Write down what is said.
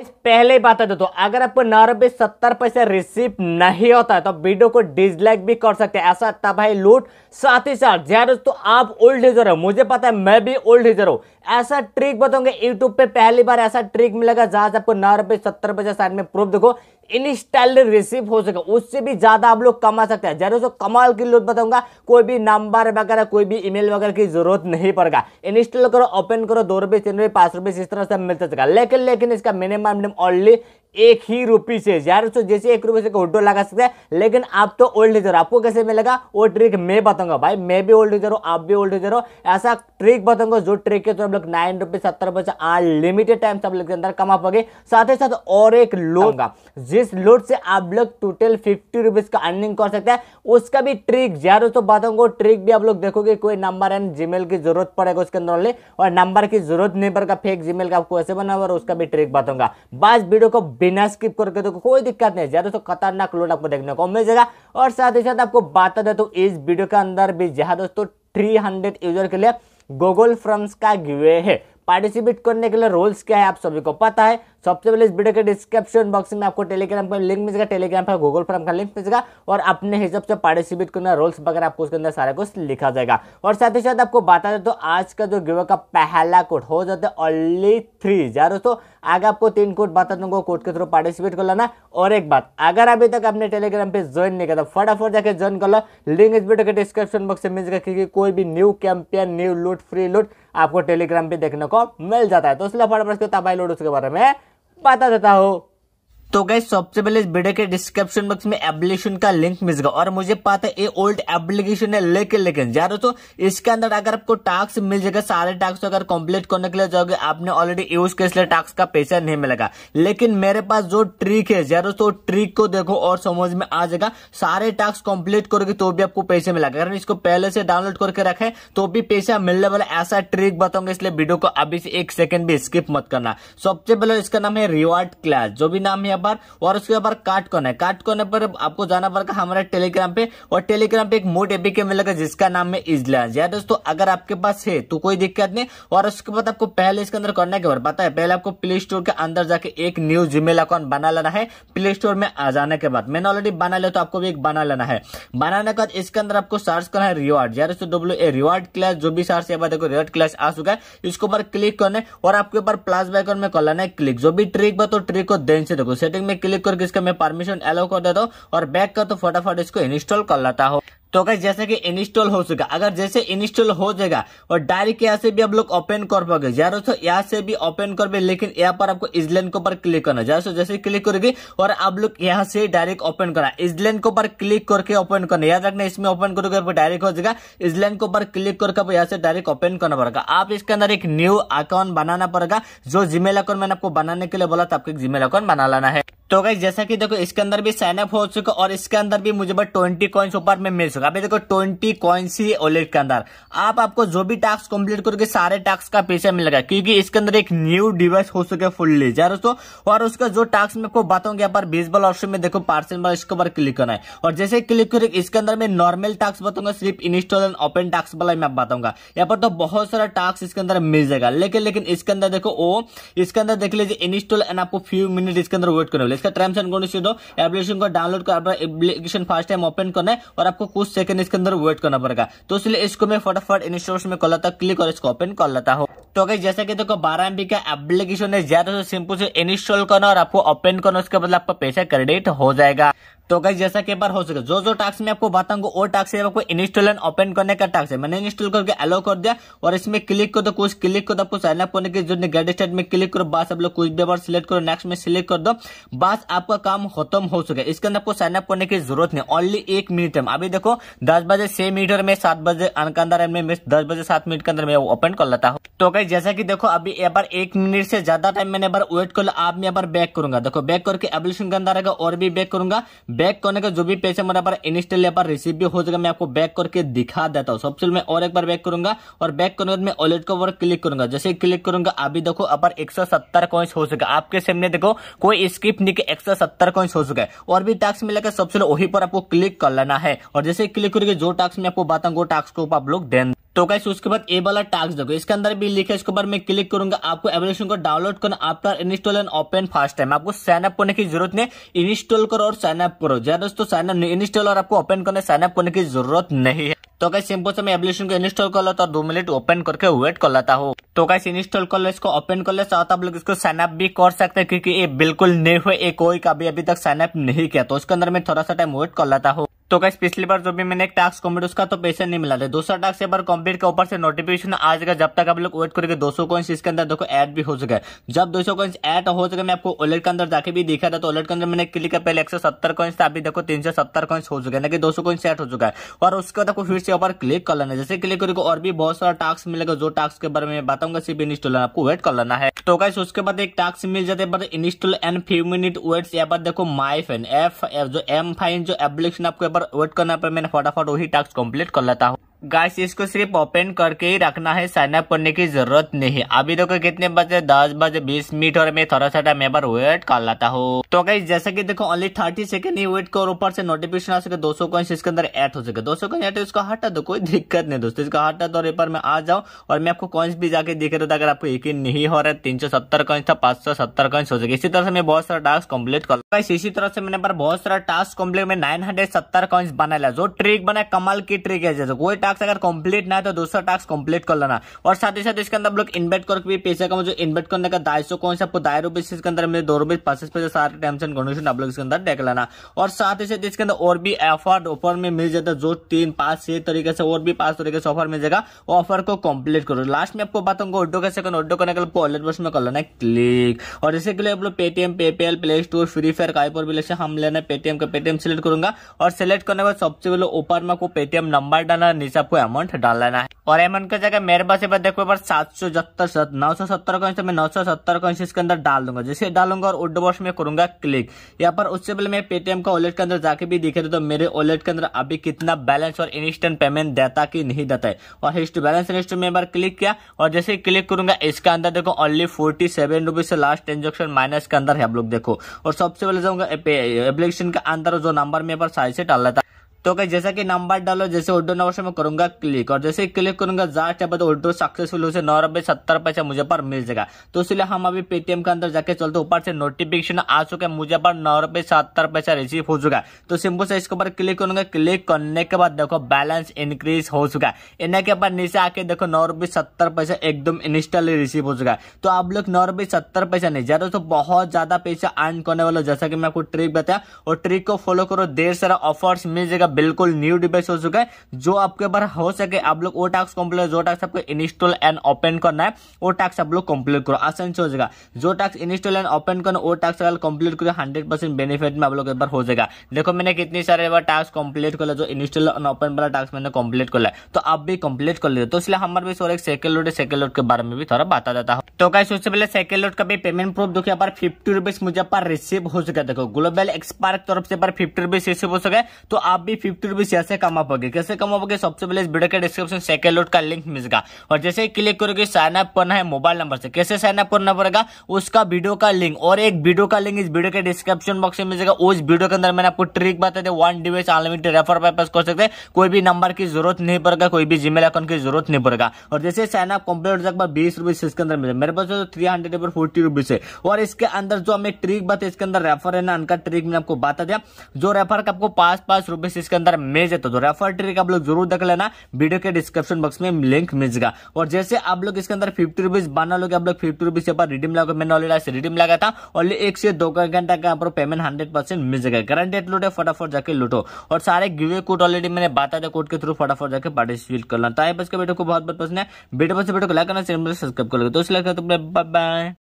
पहले बात है दोस्तों अगर आपको नौ रुपये सत्तर पैसे रिसीव नहीं होता है तो वीडियो को डिसलाइक भी कर सकते हैं ऐसा तबाही लूट साथ ही साथ यार दोस्तों आप ओल्ड यूजर हो मुझे पता है मैं भी ओल्ड यूजर हूँ ऐसा ट्रिक बताऊंगे यूट्यूब पे पहली बार ऐसा ट्रिक मिलेगा जहां से आपको नौ रुपये सत्तर पैसे साइड में प्रूफ देखो इंस्टैंट रिसीव हो सके उससे भी ज़्यादा आप लोग कमा सकते हैं जरूर कमाल की लोग बताऊंगा कोई भी नंबर वगैरह कोई भी ईमेल वगैरह की जरूरत नहीं पड़ेगा इंस्टॉल करो ओपन करो दो रुपये तीन रुपये पाँच रुपये इस तरह से मिल सकेगा लेकिन लेकिन इसका मिनिमम मिनिमम ओनली एक ही रुपी से यार तो जैसे एक रुपये से हुड्डो लगा सकते हैं लेकिन आप तो ओल्ड एजर आपको कैसे मिलेगा वो ट्रिक मैं बताऊंगा भाई मैं भी ओल्ड एजर हूँ आप भी ओल्ड एजर हो ऐसा ट्रिक बताऊंगा जो ट्रिक के तो हम लोग नाइन रुपीज सत्तर से अनलिमिटेड टाइम से आप लोग के अंदर कमा पाओगे साथ ही साथ और एक लोड का जिस लोड से आप लोग टोटल फिफ्टी रुपीज का अर्निंग कर सकते हैं उसका भी ट्रिक यार तो बताऊंगा ट्रिक भी आप लोग देखोगे कोई नंबर एंड जीमेल की जरूरत पड़ेगा उसके अंदर ओनली और नंबर की जरूरत नहीं पड़ेगा फेक जीमेल का आपको ऐसे बना और उसका भी ट्रिक बताऊंगा बस वीडियो को बिना स्किप करके देखो तो कोई दिक्कत नहीं ज़्यादा तो खतरनाक लोड आपको देखने को मिल जाएगा और साथ ही साथ आपको बता दे तो इस वीडियो के अंदर भी जहाँ दोस्तों थ्री हंड्रेड यूजर के लिए गूगल फ्रम्स का गिवे है पार्टिसिपेट करने के लिए रोल्स क्या है आप सभी को पता है सबसे पहले इस वीडियो के डिस्क्रिप्शन बॉक्स में आपको टेलीग्राम का लिंक मिलेगा टेलीग्राम का गूगल फॉर्म का लिंक मिलेगा और अपने हिसाब से पार्टिसिपेट करना रोल्स वगैरह आपको उसके अंदर सारा कुछ लिखा जाएगा और साथ ही साथ आपको बता दें तो आज का जो गिवे का पहला कोड हो जाता है ओनली थ्री यार दोस्तों आगे आपको तीन कोड बता दूंगा कोड के थ्रू पार्टिसिपेट कर लेना और एक बात अगर अभी तक आपने टेलीग्राम पे ज्वाइन नहीं तो फटाफट जाकर ज्वाइन कर लो लिंक इस वीडियो के डिस्क्रिप्शन बॉक्स में मिल जाएगा क्योंकि कोई भी न्यू कैंपियन न्यू लूट फ्री लूट आपको टेलीग्राम पे देखने को मिल जाता है तो इसलिए फटाफट इसके तबाही उसके बारे में बता देता हूँ तो गए सबसे पहले इस वीडियो के डिस्क्रिप्शन बॉक्स में एप्लीकेशन का लिंक मिल गया और मुझे पता है ये ओल्ड एप्लीकेशन है लेकिन लेकिन यार दोस्तों इसके अंदर अगर आपको टास्क मिल जाएगा सारे टास्क अगर कंप्लीट करने के लिए जाओगे आपने ऑलरेडी यूज किया इसलिए टास्क का पैसा नहीं मिलेगा लेकिन मेरे पास जो ट्रिक है यार दोस्तों ट्रिक को देखो और समझ में आ जाएगा सारे टास्क कम्प्लीट करोगे तो भी आपको पैसे मिलेगा अगर इसको पहले से डाउनलोड करके रखे तो भी पैसा मिलने वाला ऐसा ट्रिक बताऊंगा इसलिए वीडियो को अभी से एक सेकंड भी स्किप मत करना सबसे पहले इसका नाम है रिवार्ड क्लास जो भी नाम है यहाँ पर और उसके यहाँ पर काट कौन है काट करने पर आपको जाना पड़ेगा हमारे टेलीग्राम पे और टेलीग्राम पे एक मोड एपीके मिलेगा जिसका नाम है इजलांज यार दोस्तों अगर आपके पास है तो कोई दिक्कत नहीं और उसके बाद आपको पहले इसके अंदर करना के बाद पता है पहले आपको प्ले स्टोर के अंदर जाके एक न्यू जीमेल अकाउंट बना लेना है प्ले स्टोर में आ जाने के बाद मैंने ऑलरेडी बना लिया तो आपको भी एक बना लेना है बनाने के बाद इसके अंदर आपको सर्च करना है रिवार्ड यार दोस्तों डब्ल्यू ए रिवार्ड क्लास जो भी सर्च है देखो रिवार्ड क्लास आ चुका है इसके ऊपर क्लिक करना है और आपके ऊपर प्लास बैकन में कर लेना है क्लिक जो भी ट्रिक बा तो ट्रिक को देन से देखो सेटिंग में क्लिक करके इसका मैं परमिशन अलाउ कर देता हूँ और बैक का तो फटाफट इसको इंस्टॉल कर लेता हूँ तो अगर जैसे कि इंस्टॉल हो चुका अगर जैसे इंस्टॉल हो जाएगा और डायरेक्ट यहाँ से भी आप लोग ओपन कर पाओगे यार यहाँ से भी ओपन कर पे लेकिन यहाँ पर आपको इजलैंड के ऊपर क्लिक करना जैसे जैसे क्लिक करोगे और आप लोग यहाँ से डायरेक्ट ओपन करना इजलैंड के ऊपर क्लिक करके ओपन करना याद रखना इसमें ओपन करोगे डायरेक्ट हो जाएगा इजलैंड के ऊपर क्लिक करके यहाँ से डायरेक्ट ओपन करना पड़ेगा आप इसके अंदर एक न्यू अकाउंट बनाना पड़ेगा जो जीमेल अकाउंट मैंने आपको बनाने के लिए बोला था आपको एक जीमेल अकाउंट बना लाना है तो गई जैसा कि देखो इसके अंदर भी अप हो चुका और इसके अंदर भी मुझे बस ट्वेंटी कॉइन्स ऊपर में मिल चुका अभी देखो ट्वेंटी कॉइन्स ही ओलेट के अंदर आप आपको जो भी टास्क कंप्लीट करोगे सारे टास्क का पैसा मिलेगा क्योंकि इसके अंदर एक न्यू डिवाइस हो चुके फुल्ली जा दोस्तों और उसका जो टास्क मैं आपको बताऊंगा यहाँ पर बीस बल ऑप्शन में देखो पार्सल बॉल इसके ऊपर क्लिक करना है और जैसे क्लिक करोगे इसके अंदर मैं नॉर्मल टास्क बताऊंगा सिर्फ इंस्टॉल एंड ओपन टास्क वाला मैं बताऊंगा यहाँ पर तो बहुत सारा टास्क इसके अंदर मिल जाएगा लेकिन लेकिन इसके अंदर देखो ओ इसके अंदर देख लीजिए इंस्टॉल एंड आपको फ्यू मिनट इसके अंदर वेट करने इसका टर्म्स एंड कंडीशन दो एप्लीकेशन को डाउनलोड कर एप्लीकेशन फर्स्ट टाइम ओपन करना है और आपको कुछ सेकंड इसके अंदर वेट करना पड़ेगा तो इसलिए इसको मैं फटाफट इंस्टॉल में कर लेता क्लिक और इसको ओपन कर लेता हूँ तो अगर जैसा कि देखो बारह एमबी का एप्लीकेशन है ज्यादा से सिंपल से इंस्टॉल करना और आपको ओपन करना उसके बदला आपका पैसा क्रेडिट हो जाएगा तो गाइज जैसा कि बार हो सके जो जो टास्क मैं आपको बताऊंगा वो टास्क है आपको इंस्टॉल एंड ओपन करने का टास्क है मैंने इंस्टॉल करके अलाउ कर दिया और इसमें क्लिक कर दो कुछ क्लिक कर दो आपको साइन अप करने की जरूरत गेट स्टेट में क्लिक करो बस आप लोग कुछ भी बार सिलेक्ट करो नेक्स्ट में सिलेक्ट कर दो बस आपका काम खत्म हो सके इसके अंदर आपको साइन अप करने की जरूरत नहीं ओनली एक मिनट में अभी देखो दस बजे छह मिनट में सात बजे के अंदर में दस बजे सात मिनट के अंदर मैं ओपन कर लेता हूँ तो गाइज जैसा कि देखो अभी एक बार एक मिनट से ज्यादा टाइम मैंने बार वेट कर लिया आप मैं बार बैक करूंगा देखो बैक करके एवल्यूशन के अंदर आएगा और भी बैक करूंगा बैक करने का जो भी पैसे मेरे पर इंस्टॉल या पर रिसीव भी हो जाएगा मैं आपको बैक करके दिखा देता हूँ सबसे मैं और एक बार बैक करूंगा और बैक करने मैं ऑलेट के क्लिक करूंगा जैसे क्लिक करूंगा अभी देखो अपर एक सौ हो सके आपके सामने देखो कोई स्किप नहीं एक सौ सत्तर हो चुका है और भी टास्क मिलेगा सबसे वही पर आपको क्लिक कर लेना है और जैसे क्लिक करोगे जो टास्क मैं आपको बताऊंगा वो टास्क को आप लोग ध्यान तो कैसे उसके बाद ए वाला टास्क देखो इसके अंदर भी लिखे इसके ऊपर मैं क्लिक करूंगा आपको एप्लीकेशन को डाउनलोड करना after install and open first time आपको साइन अप करने की जरूरत नहीं इंस्टॉल करो और साइन अप करो जरा दोस्तों साइन अप इंस्टॉल और आपको ओपन करने साइन अप करने की जरूरत नहीं है तो कैसे सिंपल से मैं एप्लीकेशन को इंस्टॉल कर लेता हूँ दो मिनट ओपन करके वेट कर लेता हूँ तो कैसे इंस्टॉल कर लो इसको ओपन कर ले साथ आप लोग इसको साइन अप भी कर सकते हैं क्योंकि ये बिल्कुल नहीं हुए कोई का भी अभी तक साइन अप नहीं किया तो उसके अंदर मैं थोड़ा सा टाइम वेट कर लेता हूँ तो कैसे पिछली बार जो भी मैंने एक टास्क कम्प्लीट उसका तो पैसे नहीं मिला था दूसरा टास्क एक बार कम्प्लीट के ऊपर से नोटिफिकेशन आ जाएगा जब तक आप लोग वेट करेंगे 200 कॉइन्स इसके अंदर देखो ऐड भी हो चुका है जब 200 कॉइन्स ऐड हो चुके मैं आपको ओलेट के अंदर जाके भी देखा था तो ओलेट के अंदर मैंने क्लिक पहले एक कॉइन्स था अभी देखो तीन सौ कॉइन्स हो चुका है ना कि दो सौ कॉइन्स ऐड हो चुका है और उसके बाद आपको फिर से ऊपर क्लिक कर लेना जैसे क्लिक करेगा और भी बहुत सारा टास्क मिलेगा जो टास्क के बारे में बताऊंगा सिर्फ इंस्टॉल आपको वेट कर लेना है तो कैसे उसके बाद एक टास्क मिल जाते हैं install and few minute waits यहाँ पर देखो माई फैन एफ जो एम फाइन जो एप्लीकेशन आपको पर वेट करने पर मैंने फटाफट वही टास्क कंप्लीट कर लेता हूँ गाइस इसको सिर्फ ओपन करके ही रखना है साइनअप करने की जरूरत नहीं अभी देखो कितने बजे दस बजे बीस मिनट और मैं थोड़ा सा टाइम पर वेट कर लाता हूँ तो गाइस जैसा कि देखो ओनली थर्टी सेकंड ही वेट कर ऊपर से नोटिफिकेशन आ सके दो सौ कॉइन्स इसके अंदर ऐड हो सके दो सौ कॉइन ऐड इसको हटा दो कोई दिक्कत नहीं दोस्तों इसका हटा दो और मैं आ जाऊँ और मैं आपको कॉइन्स भी जाके देख रहा था अगर आपको यकीन नहीं हो रहा है तीन सौ सत्तर कॉइन्स था पांच सौ सत्तर कॉइन्स हो सके इसी तरह से मैं बहुत सारा टास्क कम्प्लीट कर गाइस इसी तरह से मैंने बहुत सारा टास्क कम्प्लीट में नाइन हंड्रेड सत्तर कॉइन्स बना लिया जो ट्रिक बनाया कमल की ट्रिक है जैसे कोई टास्क अगर कंप्लीट ना है तो दूसरा टास्क कंप्लीट कर लेना और साथ ही साथ इसके अंदर लोग इन्वेट करके भी पैसे का मुझे इन्वेट करने का दाई सौ कौन सा आपको दाई रुपए इसके अंदर मिले दो रुपए पचास पैसे सारे टेंशन कंडीशन आप लोग इसके अंदर देख लेना और साथ ही साथ इसके अंदर और भी ऑफर ऑफर में मिल जाता है जो तीन पांच छह तरीके से और भी पांच तरीके से ऑफर मिल जाएगा ऑफर को कम्प्लीट करो लास्ट में आपको बताऊंगा ऑडो कैसे करना ऑडो करने के लिए वॉलेट बस में कर लेना क्लिक और इसी के लिए आप लोग Paytm PayPal Play Store Free Fire का पर भी हम लेना पेटीएम का पेटीएम सिलेक्ट करूंगा और सिलेक्ट करने के बाद सबसे पहले ऊपर में आपको पेटीएम नंबर डालना नीचे से आपको अमाउंट डाल लेना है और अमाउंट का जगह मेरे पास देखो एक सात सौ सत्तर नौ सौ सत्तर कॉइन्स तो मैं नौ सौ सत्तर कॉइन्स इसके अंदर डाल दूंगा जैसे डालूंगा और उड बॉक्स में करूंगा क्लिक यहाँ पर उससे पहले मैं पेटीएम का वॉलेट के अंदर जाके भी देखे तो, तो मेरे वॉलेट के अंदर अभी कितना बैलेंस और इंस्टेंट पेमेंट देता की नहीं देता है और हिस्ट्री बैलेंस हिस्ट्री में एक बार क्लिक किया और जैसे क्लिक करूंगा इसके अंदर देखो ओनली फोर्टी सेवन रुपीज से लास्ट ट्रांजेक्शन माइनस के अंदर है आप लोग देखो और सबसे पहले जाऊंगा एप्लीकेशन के अंदर जो नंबर में पर साइज से डाल लेता तो अगर जैसा कि नंबर डालो जैसे ओडो नंबर से मैं करूंगा क्लिक और जैसे क्लिक करूंगा जास्ट अब ओडो सक्सेसफुल हो नौ रुपए सत्तर पैसा मुझे पर मिल जाएगा तो इसलिए हम अभी पेटीएम के अंदर जाके चलते ऊपर से नोटिफिकेशन आ चुका है मुझे पर नौ रुपए सत्तर पैसा रिसीव हो चुका तो सिंपल से इसके ऊपर क्लिक करूंगा क्लिक करने के बाद देखो बैलेंस इंक्रीज हो चुका है इन्हें के बाद नीचे आके देखो नौ रुपए सत्तर पैसा एकदम इंस्टॉल रिसीव हो चुका है तो आप लोग नौ रुपए सत्तर पैसा नहीं ज्यादा तो बहुत ज्यादा पैसा अर्न करने वाला जैसा कि मैं आपको ट्रिक बताया और ट्रिक को फॉलो करो देर सारा ऑफर्स मिल जाएगा बिल्कुल न्यू डिवाइस हो चुका है जो आपके पास हो सके आप लोग वो टास्क कंप्लीट जो टास्क आपको इंस्टॉल एंड ओपन करना है वो टास्क आप लोग कंप्लीट करो आसान से हो जाएगा जो टास्क इंस्टॉल एंड ओपन करना वो टास्क अगर कंप्लीट करो हंड्रेड परसेंट बेनिफिट में आप लोग एक बार हो जाएगा देखो मैंने कितनी सारे बार टास्क कंप्लीट कर लिया जो इंस्टॉल एंड ओपन वाला टास्क मैंने कंप्लीट कर लिया तो आप भी कंप्लीट कर लीजिए तो इसलिए हमारे भी और एक सेकंड लोड है सेकंड लोड के बारे में भी थोड़ा बता देता हूँ तो क्या सबसे पहले सेकंड लोड का भी पेमेंट प्रूफ देखिए यहाँ पर फिफ्टी रुपीज मुझे रिसीव हो चुका देखो ग्लोबल एक्सपार्ट तरफ से फिफ्टी रुपीज रिसीव हो सके तो आप भी फिफ्टी रुपीज कैसे कमा पाओगे कैसे कमा पाओगे सबसे पहले इस वीडियो के डिस्क्रिप्शन सेकंड लोड का लिंक मिलेगा और जैसे ही क्लिक करोगे साइन अप करना है मोबाइल नंबर से कैसे साइन अप करना पड़ेगा उसका वीडियो का लिंक और एक वीडियो का लिंक इस वीडियो के डिस्क्रिप्शन बॉक्स में मिलेगा उस वीडियो के अंदर मैंने आपको ट्रिक बताया था one device unlimited refer purpose कर सकते हैं कोई भी नंबर की जरूरत नहीं पड़ेगा कोई भी जीमेल अकाउंट की जरूरत नहीं पड़ेगा और जैसे साइन अप कंप्लीट हो जाएगा बीस रुपीज इसके अंदर मिलेगा मेरे पास थ्री हंड्रेड और फोर्टी रुपीज है और इसके अंदर जो हमें ट्रिक बताया इसके अंदर रेफर है ना उनका ट्रिक मैंने आपको बता दिया जो रेफर का आपको पांच पांच रुपए से इसके अंदर मेज है तो, तो रेफर ट्रिक आप लोग जरूर देख लेना वीडियो के डिस्क्रिप्शन बॉक्स में लिंक मिल जाएगा और जैसे आप लोग इसके अंदर फिफ्टी रुपीज बना लोग आप लोग फिफ्टी रुपीज यहाँ पर रिडीम लगा मैंने ऑलरेडी रिडीम लगा था ओनली एक से दो घंटा का आपको पेमेंट हंड्रेड परसेंट मिल जाएगा गारंटेड लूट फटाफट जाके लूटो और सारे गिवे कोड ऑलरेडी मैंने बताया था कोड के थ्रू फटाफट जाकर पार्टिसिपेट करना तो आई बस के बेटो को बहुत बहुत पसंद है बेटे बस बेटो को लाइक करना चैनल सब्सक्राइब कर लगे तो इसलिए बाय तो